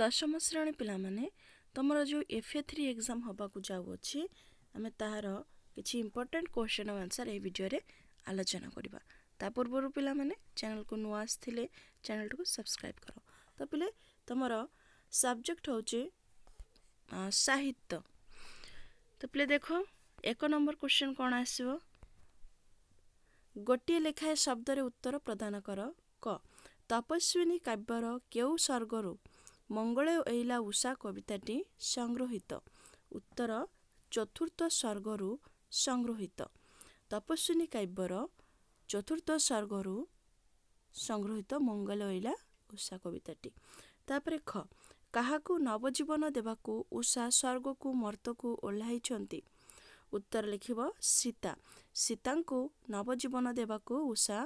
ଦଶମ ଶ୍ରେଣୀ ପିଲାମାନେ ତୁମର ଯେଉଁ ଏଫ୍ ଏ ଥ୍ରୀ ଏକ୍ଜାମ୍ ହେବାକୁ ଯାଉଅଛି ଆମେ ତାହାର କିଛି ଇମ୍ପୋର୍ଟାଣ୍ଟ କୋଶ୍ଚିନ୍ ଆଉ ଆନ୍ସର୍ ଏହି ଭିଡ଼ିଓରେ ଆଲୋଚନା କରିବା ତା ପୂର୍ବରୁ ପିଲାମାନେ ଚ୍ୟାନେଲ୍କୁ ନୂଆ ଆସିଥିଲେ ଚ୍ୟାନେଲ୍ଟିକୁ ସବସ୍କ୍ରାଇବ୍ କର ତ ପିଲେ ତୁମର ସବଜେକ୍ଟ ହେଉଛି ସାହିତ୍ୟ ତ ପିଲେ ଦେଖ ଏକ ନମ୍ବର କୋଶ୍ଚିନ୍ କ'ଣ ଆସିବ ଗୋଟିଏ ଲେଖାଏଁ ଶବ୍ଦରେ ଉତ୍ତର ପ୍ରଦାନ କର କ ତପସ୍ୱିନୀ କାବ୍ୟର କେଉଁ ସର୍ଗରୁ ମଙ୍ଗଳ ଏଇଲା ଉଷା କବିତାଟି ସଂଗୃହୀତ ଉତ୍ତର ଚତୁର୍ଥ ସ୍ୱର୍ଗରୁ ସଂଗୃହୀତ ତପସ୍ୱିନୀ କାବ୍ୟର ଚତୁର୍ଥ ସ୍ୱର୍ଗରୁ ସଂଗୃହୀତ ମଙ୍ଗଳ ଅଇଲା ଉଷା କବିତାଟି ତାପରେ ଖ କାହାକୁ ନବଜୀବନ ଦେବାକୁ ଉଷା ସ୍ୱର୍ଗକୁ ମର୍ତ୍ତକୁ ଓହ୍ଲାଇଛନ୍ତି ଉତ୍ତର ଲେଖିବ ସୀତା ସୀତାଙ୍କୁ ନବଜୀବନ ଦେବାକୁ ଉଷା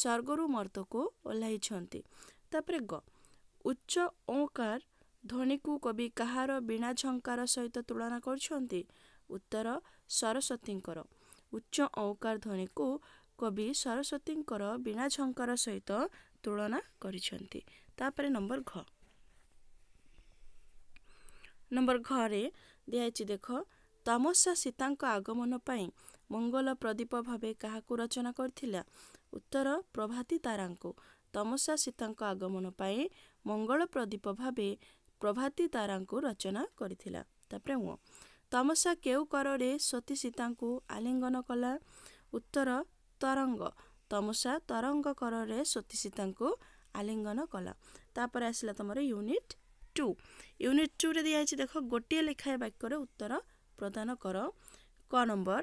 ସ୍ୱର୍ଗରୁ ମର୍ତ୍ତକୁ ଓହ୍ଲାଇଛନ୍ତି ତାପରେ ଗ ଉଚ୍ଚ ଓଁକାର ଧ୍ୱନିକୁ କବି କାହାର ବୀଣା ଝଙ୍କାର ସହିତ ତୁଳନା କରୁଛନ୍ତି ଉତ୍ତର ସରସ୍ୱତୀଙ୍କର ଉଚ୍ଚ ଓଁକାର ଧ୍ୱନିକୁ କବି ସରସ୍ୱତୀଙ୍କର ବୀଣା ଝଙ୍କାର ସହିତ ତୁଳନା କରିଛନ୍ତି ତାପରେ ନମ୍ବର ଘ ନମ୍ବର ଘରେ ଦିଆଯାଇଛି ଦେଖ ତମସା ସୀତାଙ୍କ ଆଗମନ ପାଇଁ ମଙ୍ଗଲ ପ୍ରଦୀପ ଭାବେ କାହାକୁ ରଚନା କରିଥିଲା ଉତ୍ତର ପ୍ରଭାତୀ ତାରାଙ୍କୁ ତମସା ସୀତାଙ୍କ ଆଗମନ ପାଇଁ ମଙ୍ଗଳ ପ୍ରଦୀପ ଭାବେ ପ୍ରଭାତି ତାରାଙ୍କୁ ରଚନା କରିଥିଲା ତାପରେ ଓ ତମସା କେଉଁ କରରେ ସତୀ ସୀତାଙ୍କୁ ଆଲିଙ୍ଗନ କଲା ଉତ୍ତର ତରଙ୍ଗ ତମସା ତରଙ୍ଗ କରରେ ସତୀ ସୀତାଙ୍କୁ ଆଲିଙ୍ଗନ କଲା ତାପରେ ଆସିଲା ତମର ୟୁନିଟ୍ ଟୁ ୟୁନିଟ୍ ଟୁରେ ଦିଆହେଇଛି ଦେଖ ଗୋଟିଏ ଲେଖାଏଁ ବାକ୍ୟରେ ଉତ୍ତର ପ୍ରଦାନ କର କ ନମ୍ବର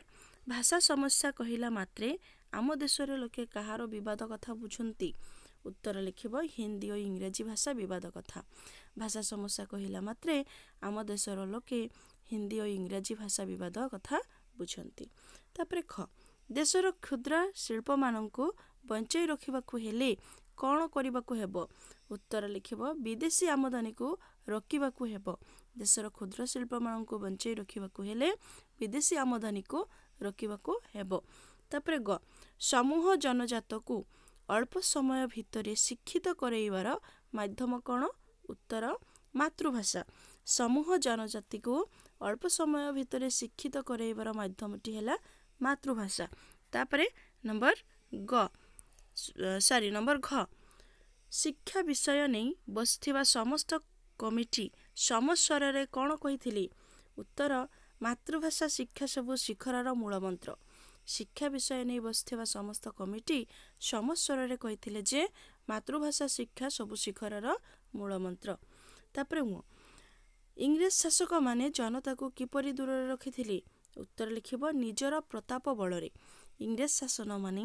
ଭାଷା ସମସ୍ୟା କହିଲା ମାତ୍ରେ ଆମ ଦେଶରେ ଲୋକେ କାହାର ବିବାଦ କଥା ବୁଝନ୍ତି ଉତ୍ତର ଲେଖିବ ହିନ୍ଦୀ ଓ ଇଂରାଜୀ ଭାଷା ବିବାଦ କଥା ଭାଷା ସମସ୍ୟା କହିଲା ମାତ୍ରେ ଆମ ଦେଶର ଲୋକେ ହିନ୍ଦୀ ଓ ଇଂରାଜୀ ଭାଷା ବିବାଦ କଥା ବୁଝନ୍ତି ତାପରେ ଖ ଦେଶର କ୍ଷୁଦ୍ର ଶିଳ୍ପମାନଙ୍କୁ ବଞ୍ଚାଇ ରଖିବାକୁ ହେଲେ କ'ଣ କରିବାକୁ ହେବ ଉତ୍ତର ଲେଖିବ ବିଦେଶୀ ଆମଦାନୀକୁ ରୋକିବାକୁ ହେବ ଦେଶର କ୍ଷୁଦ୍ର ଶିଳ୍ପମାନଙ୍କୁ ବଞ୍ଚାଇ ରଖିବାକୁ ହେଲେ ବିଦେଶୀ ଆମଦାନୀକୁ ରୋକିବାକୁ ହେବ ତାପରେ ଗ ସମୂହ ଜନଜାତକୁ ଅଳ୍ପ ସମୟ ଭିତରେ ଶିକ୍ଷିତ କରାଇବାର ମାଧ୍ୟମ କ'ଣ ଉତ୍ତର ମାତୃଭାଷା ସମୂହ ଜନଜାତିକୁ ଅଳ୍ପ ସମୟ ଭିତରେ ଶିକ୍ଷିତ କରାଇବାର ମାଧ୍ୟମଟି ହେଲା ମାତୃଭାଷା ତାପରେ ନମ୍ବର ଗ ସରି ନମ୍ବର ଘ ଶିକ୍ଷା ବିଷୟ ନେଇ ବସିଥିବା ସମସ୍ତ କମିଟି ସମସ୍ୱରରେ କ'ଣ କହିଥିଲି ଉତ୍ତର ମାତୃଭାଷା ଶିକ୍ଷା ସବୁ ଶିଖରର ମୂଳମନ୍ତ୍ର ଶିକ୍ଷା ବିଷୟ ନେଇ ବସିଥିବା ସମସ୍ତ କମିଟି ସମସ୍ୱରରେ କହିଥିଲେ ଯେ ମାତୃଭାଷା ଶିକ୍ଷା ସବୁ ଶିଖରର ମୂଳମନ୍ତ୍ର ତାପରେ ମୁଁ ଇଂରେଜ ଶାସକମାନେ ଜନତାକୁ କିପରି ଦୂରରେ ରଖିଥିଲେ ଉତ୍ତର ଲେଖିବ ନିଜର ପ୍ରତାପ ବଳରେ ଇଂରେଜ ଶାସନମାନେ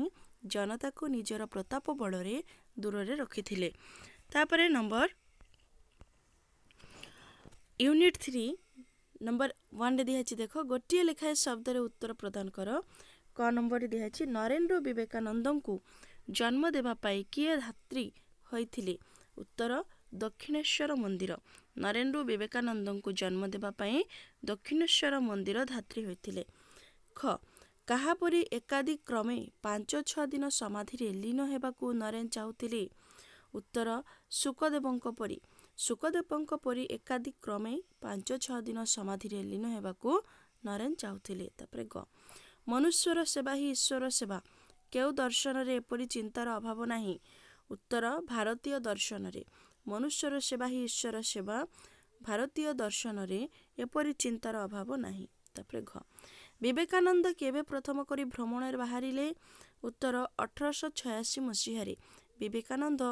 ଜନତାକୁ ନିଜର ପ୍ରତାପ ବଳରେ ଦୂରରେ ରଖିଥିଲେ ତାପରେ ନମ୍ବର ୟୁନିଟ୍ ଥ୍ରୀ ନମ୍ବର ୱାନ୍ରେ ଦିଆଯାଇଛି ଦେଖ ଗୋଟିଏ ଲେଖାଏଁ ଶବ୍ଦରେ ଉତ୍ତର ପ୍ରଦାନ କର କ ନମ୍ବରରେ ଦିଆଯାଇଛି ନରେନ୍ଦ୍ର ବିବେକାନନ୍ଦଙ୍କୁ ଜନ୍ମ ଦେବା ପାଇଁ କିଏ ଧାତ୍ରୀ ହୋଇଥିଲେ ଉତ୍ତର ଦକ୍ଷିଣେଶ୍ୱର ମନ୍ଦିର ନରେନ୍ଦ୍ର ବିବେକାନନ୍ଦଙ୍କୁ ଜନ୍ମ ଦେବା ପାଇଁ ଦକ୍ଷିଣେଶ୍ୱର ମନ୍ଦିର ଧାତ୍ରୀ ହୋଇଥିଲେ ଖ କାହା ପରି ଏକାଧିକ୍ରମେ ପାଞ୍ଚ ଛଅ ଦିନ ସମାଧିରେ ଲୀନ ହେବାକୁ ନରେନ୍ ଚାହୁଁଥିଲେ ଉତ୍ତର ଶୁକଦେବଙ୍କ ପରି ଶୁକଦେବଙ୍କ ପରି ଏକାଧିକ୍ରମେ ପାଞ୍ଚ ଛଅ ଦିନ ସମାଧିରେ ଲୀନ ହେବାକୁ ନରେନ୍ ଚାହୁଁଥିଲେ ତାପରେ ଗ ମନୁଷ୍ୟର ସେବା ହିଁ ଈଶ୍ୱର ସେବା କେଉଁ ଦର୍ଶନରେ ଏପରି ଚିନ୍ତାର ଅଭାବ ନାହିଁ ଉତ୍ତର ଭାରତୀୟ ଦର୍ଶନରେ ମନୁଷ୍ୟର ସେବା ହିଁ ଈଶ୍ୱର ସେବା ଭାରତୀୟ ଦର୍ଶନରେ ଏପରି ଚିନ୍ତାର ଅଭାବ ନାହିଁ ତାପରେ ଘ ବିବେକାନନ୍ଦ କେବେ ପ୍ରଥମ କରି ଭ୍ରମଣରେ ବାହାରିଲେ ଉତ୍ତର ଅଠରଶହ ଛୟାଅଶୀ ମସିହାରେ ବିବେକାନନ୍ଦ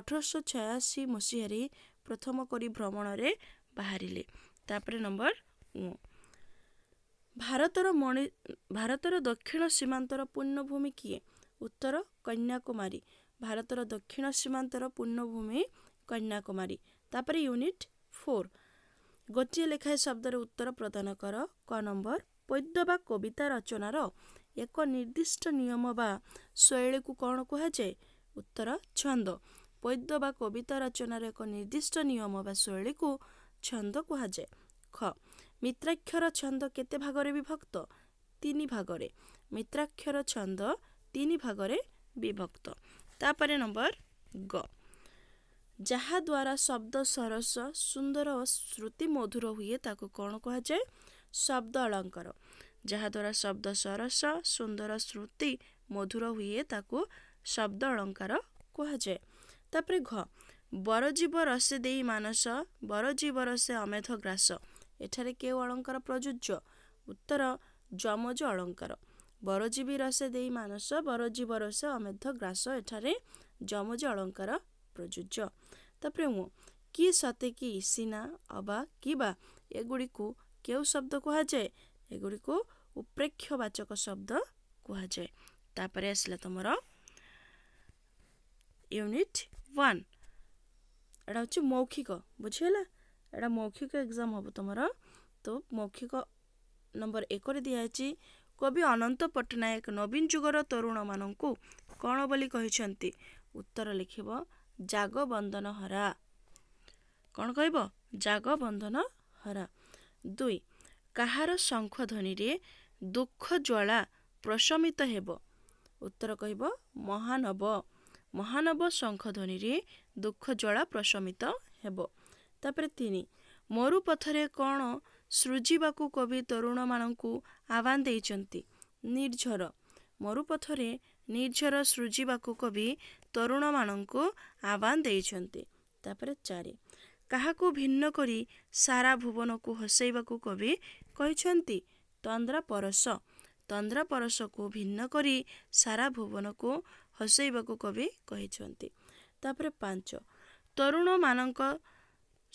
ଅଠରଶହ ଛୟାଅଶୀ ମସିହାରେ ପ୍ରଥମ କରି ଭ୍ରମଣରେ ବାହାରିଲେ ତାପରେ ନମ୍ବର ଉଁ ଭାରତର ମଣି ଭାରତର ଦକ୍ଷିଣ ସୀମାନ୍ତର ପୂର୍ଣ୍ଣଭୂମି କିଏ ଉତ୍ତର କନ୍ୟାକୁମାରୀ ଭାରତର ଦକ୍ଷିଣ ସୀମାନ୍ତର ପୂର୍ଣ୍ଣଭୂମି କନ୍ୟାକୁମାରୀ ତାପରେ ୟୁନିଟ୍ ଫୋର୍ ଗୋଟିଏ ଲେଖାଏଁ ଶବ୍ଦର ଉତ୍ତର ପ୍ରଦାନ କର କ ନମ୍ବର ପଦ୍ୟ ବା କବିତା ରଚନାର ଏକ ନିର୍ଦ୍ଦିଷ୍ଟ ନିୟମ ବା ଶୈଳୀକୁ କ'ଣ କୁହାଯାଏ ଉତ୍ତର ଛନ୍ଦ ପଦ୍ୟ ବା କବିତା ରଚନାର ଏକ ନିର୍ଦ୍ଦିଷ୍ଟ ନିୟମ ବା ଶୈଳୀକୁ ଛନ୍ଦ କୁହାଯାଏ ଖ ମିତ୍ରାକ୍ଷର ଛନ୍ଦ କେତେ ଭାଗରେ ବିଭକ୍ତ ତିନି ଭାଗରେ ମିତ୍ରାକ୍ଷର ଛନ୍ଦ ତିନି ଭାଗରେ ବିଭକ୍ତ ତାପରେ ନମ୍ବର ଗ ଯାହାଦ୍ୱାରା ଶବ୍ଦ ସରସ ସୁନ୍ଦର ଓ ଶ୍ରୁତି ମଧୁର ହୁଏ ତାକୁ କ'ଣ କୁହାଯାଏ ଶବ୍ଦ ଅଳଙ୍କର ଯାହାଦ୍ୱାରା ଶବ୍ଦ ସରସ ସୁନ୍ଦର ଶ୍ରୁତି ମଧୁର ହୁଏ ତାକୁ ଶବ୍ଦ ଅଳଙ୍କାର କୁହାଯାଏ ତାପରେ ଘ ବରଜୀବ ରସେ ଦେଇ ମାନସ ବରଜୀବ ରସେ ଅମେଧ ଗ୍ରାସ ଏଠାରେ କେଉଁ ଅଳଙ୍କାର ପ୍ରଯୁଜ୍ୟ ଉତ୍ତର ଯମଜ ଅଳଙ୍କାର ବରଜୀବୀ ରସେ ଦେଇ ମାନସ ବରଜୀବ ରସେ ଅମେଧ ଗ୍ରାସ ଏଠାରେ ଯମଜ ଅଳଙ୍କାର ପ୍ରଯୁଜ୍ୟ ତାପରେ ମୁଁ କି ସତେ କି ଇସିନା ଅବା କି ବା ଏଗୁଡ଼ିକୁ କେଉଁ ଶବ୍ଦ କୁହାଯାଏ ଏଗୁଡ଼ିକୁ ଉପ୍ରେକ୍ଷବାଚକ ଶବ୍ଦ କୁହାଯାଏ ତାପରେ ଆସିଲା ତୁମର ୟୁନିଟ୍ ୱାନ୍ ଏଇଟା ହେଉଛି ମୌଖିକ ବୁଝିହେଲା ଏଇଟା ମୌଖିକ ଏକ୍ଜାମ୍ ହେବ ତୁମର ତ ମୌଖିକ ନମ୍ବର ଏକରେ ଦିଆହେଇଛି କବି ଅନନ୍ତ ପଟ୍ଟନାୟକ ନବୀନ ଯୁଗର ତରୁଣମାନଙ୍କୁ କ'ଣ ବୋଲି କହିଛନ୍ତି ଉତ୍ତର ଲେଖିବ ଜାଗବନ୍ଧନ ହରା କ'ଣ କହିବ ଜାଗବନ୍ଧନ ହରା ଦୁଇ କାହାର ଶଙ୍ଖଧ୍ୱନିରେ ଦୁଃଖ ଜ୍ୱାଳା ପ୍ରଶମିତ ହେବ ଉତ୍ତର କହିବ ମହାନବ ମହାନବ ଶଙ୍ଖଧ୍ୱନିରେ ଦୁଃଖ ଜ୍ୱାଳା ପ୍ରଶମିତ ହେବ ତାପରେ ତିନି ମରୁ ପଥରେ କ'ଣ ସୃଜିବାକୁ କବି ତରୁଣମାନଙ୍କୁ ଆହ୍ୱାନ ଦେଇଛନ୍ତି ନିର୍ଝର ମରୁପଥରେ ନିର୍ଝର ସୃଜିବାକୁ କବି ତରୁଣମାନଙ୍କୁ ଆହ୍ୱାନ ଦେଇଛନ୍ତି ତାପରେ ଚାରି କାହାକୁ ଭିନ୍ନ କରି ସାରା ଭୁବନକୁ ହସେଇବାକୁ କବି କହିଛନ୍ତି ତନ୍ଦ୍ରା ପରଶ ତନ୍ଦ୍ରା ପରଶକୁ ଭିନ୍ନ କରି ସାରା ଭୁବନକୁ ହସେଇବାକୁ କବି କହିଛନ୍ତି ତାପରେ ପାଞ୍ଚ ତରୁଣମାନଙ୍କ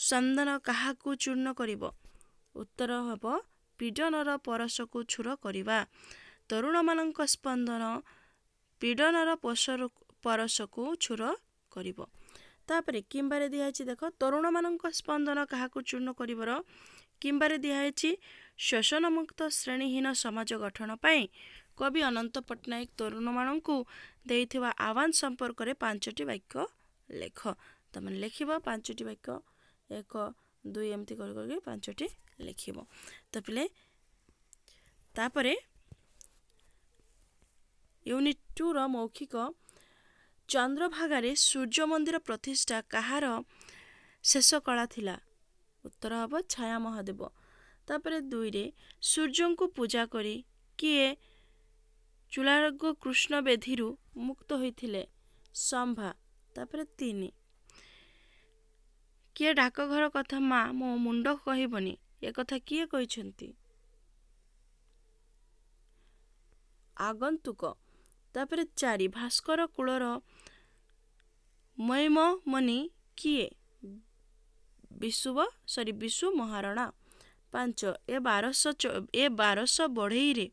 ସନ୍ଦନ କାହାକୁ ଚୂର୍ଣ୍ଣ କରିବ ଉତ୍ତର ହେବ ପୀଡ଼ନର ପରସକୁ ଛୁର କରିବା ତରୁଣମାନଙ୍କ ସ୍ପନ୍ଦନ ପୀଡ଼ନର ପଶରୁ ପରସକୁ ଛୁର କରିବ ତାପରେ କିମ୍ବାରେ ଦିଆହେଇଛି ଦେଖ ତରୁଣମାନଙ୍କ ସ୍ପନ୍ଦନ କାହାକୁ ଚୂର୍ଣ୍ଣ କରିବାର କିମ୍ବାରେ ଦିଆହେଇଛି ଶୋଷଣମୁକ୍ତ ଶ୍ରେଣୀହୀନ ସମାଜ ଗଠନ ପାଇଁ କବି ଅନନ୍ତ ପଟ୍ଟନାୟକ ତରୁଣମାନଙ୍କୁ ଦେଇଥିବା ଆହ୍ୱାନ ସମ୍ପର୍କରେ ପାଞ୍ଚଟି ବାକ୍ୟ ଲେଖ ତୁମେ ଲେଖିବ ପାଞ୍ଚଟି ବାକ୍ୟ ଏକ ଦୁଇ ଏମିତି କରି କରିକି ପାଞ୍ଚଟି ଲେଖିବ ତ ପିଲେ ତାପରେ ୟୁନିଟ୍ ଟୁର ମୌଖିକ ଚନ୍ଦ୍ରଭାଗାରେ ସୂର୍ଯ୍ୟ ମନ୍ଦିର ପ୍ରତିଷ୍ଠା କାହାର ଶେଷ କଳା ଥିଲା ଉତ୍ତର ହେବ ଛାୟା ମହାଦେବ ତାପରେ ଦୁଇରେ ସୂର୍ଯ୍ୟଙ୍କୁ ପୂଜା କରି କିଏ ଚୁଳାରୋଗ କୃଷ୍ଣ ବେଦିରୁ ମୁକ୍ତ ହୋଇଥିଲେ ସମ୍ଭା ତାପରେ ତିନି କିଏ ଡାକଘର କଥା ମା ମୋ ମୁଣ୍ଡ କହିବନି ଏ କଥା କିଏ କହିଛନ୍ତି ଆଗନ୍ତୁକ ତାପରେ ଚାରି ଭାସ୍କର କୂଳର ମୟମ ମନି କିଏ ବିଶୁବ ସରି ବିଶୁ ମହାରଣା ପାଞ୍ଚ ଏ ବାରଶହ ଏ ବାରଶହ ବଢ଼େଇରେ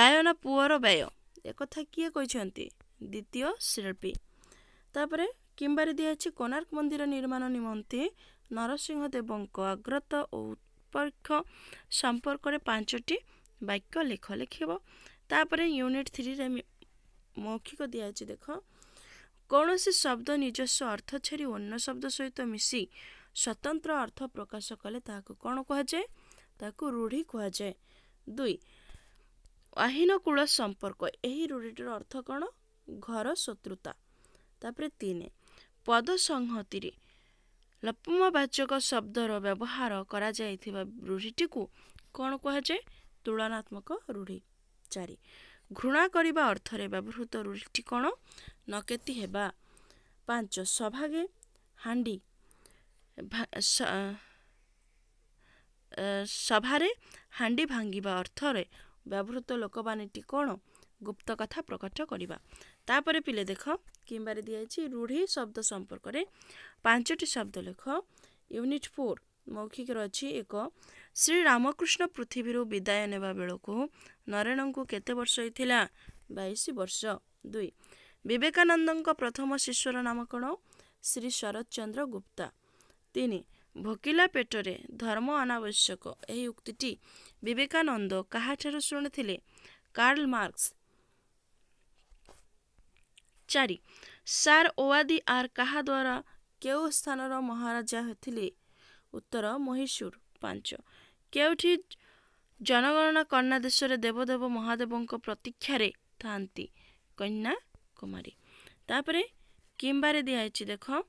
ବ୍ୟୟନ ପୁଅର ବ୍ୟୟ ଏ କଥା କିଏ କହିଛନ୍ତି ଦ୍ୱିତୀୟ ଶିଳ୍ପୀ ତାପରେ କିମ୍ବାରେ ଦିଆହେଇଛି କୋଣାର୍କ ମନ୍ଦିର ନିର୍ମାଣ ନିମନ୍ତେ ନରସିଂହ ଦେବଙ୍କ ଆଗ୍ରତ ଓ ଉତ୍ପକ୍ଷ ସମ୍ପର୍କରେ ପାଞ୍ଚଟି ବାକ୍ୟ ଲେଖ ଲେଖିବ ତାପରେ ୟୁନିଟ୍ ଥ୍ରୀରେ ମୌଖିକ ଦିଆହେଇଛି ଦେଖ କୌଣସି ଶବ୍ଦ ନିଜସ୍ୱ ଅର୍ଥ ଛାଡ଼ି ଅନ୍ୟ ଶବ୍ଦ ସହିତ ମିଶି ସ୍ୱତନ୍ତ୍ର ଅର୍ଥ ପ୍ରକାଶ କଲେ ତାହାକୁ କ'ଣ କୁହାଯାଏ ତାହାକୁ ରୂଢ଼ି କୁହାଯାଏ ଦୁଇ ଆହୀନକୂଳ ସମ୍ପର୍କ ଏହି ରୂଢ଼ିଟିର ଅର୍ଥ କ'ଣ ଘର ଶତ୍ରୁତା ତାପରେ ତିନି ପଦ ପଦସଂହତିରେ ଲପମବାଚକ ଶବ୍ଦର ବ୍ୟବହାର କରାଯାଇଥିବା ରୂଢ଼ିଟିକୁ କ'ଣ କୁହାଯାଏ ତୁଳନାତ୍ମକ ରୂଢ଼ି ଚାରି ଘୃଣା କରିବା ଅର୍ଥରେ ବ୍ୟବହୃତ ରୂଢ଼ିଟି କ'ଣ ନକେତି ହେବା ପାଞ୍ଚ ସଭାଗେ ହାଣ୍ଡି ସଭାରେ ହାଣ୍ଡି ଭାଙ୍ଗିବା ଅର୍ଥରେ ବ୍ୟବହୃତ ଲୋକମାନେଟି କ'ଣ ଗୁପ୍ତ କଥା ପ୍ରକଟ କରିବା ତାପରେ ପିଲେ ଦେଖ କିମ୍ବାରେ ଦିଆହେଇଛି ରୂଢ଼ି ଶବ୍ଦ ସମ୍ପର୍କରେ ପାଞ୍ଚଟି ଶବ୍ଦ ଲେଖ ୟୁନିଟ୍ ଫୋର୍ ମୌଖିକର ଅଛି ଏକ ଶ୍ରୀ ରାମକୃଷ୍ଣ ପୃଥିବୀରୁ ବିଦାୟ ନେବା ବେଳକୁ ନରେଣଙ୍କୁ କେତେ ବର୍ଷ ହେଇଥିଲା ବାଇଶ ବର୍ଷ ଦୁଇ ବିବେକାନନ୍ଦଙ୍କ ପ୍ରଥମ ଶିଷ୍ୟର ନାମ କ'ଣ ଶ୍ରୀ ଶରତ ଚନ୍ଦ୍ର ଗୁପ୍ତା ତିନି ଭୋକିଲା ପେଟରେ ଧର୍ମ ଅନାବଶ୍ୟକ ଏହି ଉକ୍ତିଟି ବିବେକାନନ୍ଦ କାହାଠାରୁ ଶୁଣିଥିଲେ କାର୍ଲ ମାର୍କସ୍ ଚାରି ସାର୍ ଓୱାଦି ଆର୍ କାହା ଦ୍ୱାରା କେଉଁ ସ୍ଥାନର ମହାରାଜା ଥିଲେ ଉତ୍ତର ମହୀଶୂର ପାଞ୍ଚ କେଉଁଠି ଜନଗଣନା କନ୍ୟା ଦେଶରେ ଦେବଦେବ ମହାଦେବଙ୍କ ପ୍ରତୀକ୍ଷାରେ ଥାନ୍ତି କନ୍ୟା କୁମାରୀ ତାପରେ କିମ୍ବାରେ ଦିଆହେଇଛି ଦେଖ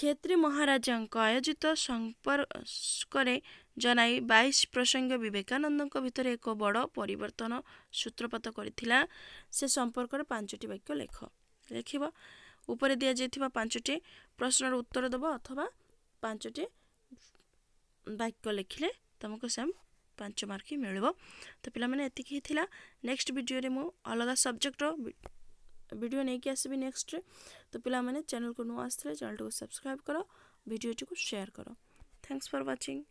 କ୍ଷେତ୍ରୀ ମହାରାଜାଙ୍କ ଆୟୋଜିତ ସମ୍ପର୍କରେ ଜଣାଇ ବାଇଶ ପ୍ରସଙ୍ଗ ବିବେକାନନ୍ଦଙ୍କ ଭିତରେ ଏକ ବଡ଼ ପରିବର୍ତ୍ତନ ସୂତ୍ରପାତ କରିଥିଲା ସେ ସମ୍ପର୍କରେ ପାଞ୍ଚଟି ବାକ୍ୟ ଲେଖ ଲେଖିବ ଉପରେ ଦିଆଯାଇଥିବା ପାଞ୍ଚଟି ପ୍ରଶ୍ନର ଉତ୍ତର ଦେବ ଅଥବା ପାଞ୍ଚଟି ବାକ୍ୟ ଲେଖିଲେ ତୁମକୁ ସେମ୍ ପାଞ୍ଚ ମାର୍କ ମିଳିବ ତ ପିଲାମାନେ ଏତିକି ହିଁ ଥିଲା ନେକ୍ସଟ ଭିଡ଼ିଓରେ ମୁଁ ଅଲଗା ସବଜେକ୍ଟର वीडियो नहीं आस नेक्स्ट तो पिला चेल को नुआ आ चैनल टू सब्सक्राइब कर वीडियो टी को शेयर करो थैंक्स फर व्वाचिंग